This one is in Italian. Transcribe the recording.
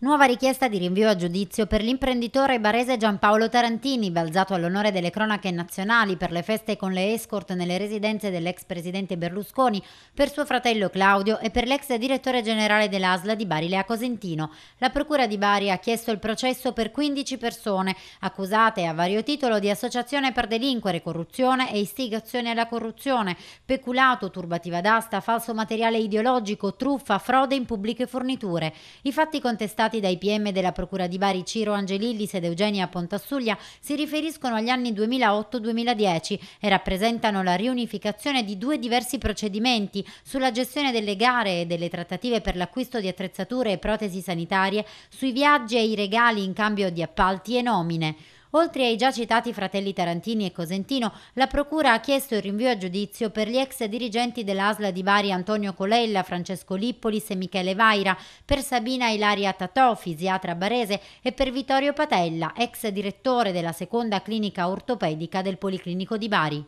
Nuova richiesta di rinvio a giudizio per l'imprenditore barese Giampaolo Tarantini, balzato all'onore delle cronache nazionali per le feste con le escort nelle residenze dell'ex presidente Berlusconi, per suo fratello Claudio e per l'ex direttore generale dell'ASLA di Bari Lea Cosentino. La procura di Bari ha chiesto il processo per 15 persone accusate a vario titolo di associazione per delinquere, corruzione e istigazione alla corruzione, peculato, turbativa d'asta, falso materiale ideologico, truffa, frode in pubbliche forniture. I fatti contestati presentati dai PM della Procura di Bari Ciro Angelillis ed Eugenia Pontassuglia si riferiscono agli anni 2008-2010 e rappresentano la riunificazione di due diversi procedimenti sulla gestione delle gare e delle trattative per l'acquisto di attrezzature e protesi sanitarie, sui viaggi e i regali in cambio di appalti e nomine. Oltre ai già citati fratelli Tarantini e Cosentino, la Procura ha chiesto il rinvio a giudizio per gli ex dirigenti dell'ASLA di Bari Antonio Colella, Francesco Lippolis e Michele Vaira, per Sabina Ilaria Tatò, fisiatra barese, e per Vittorio Patella, ex direttore della seconda clinica ortopedica del Policlinico di Bari.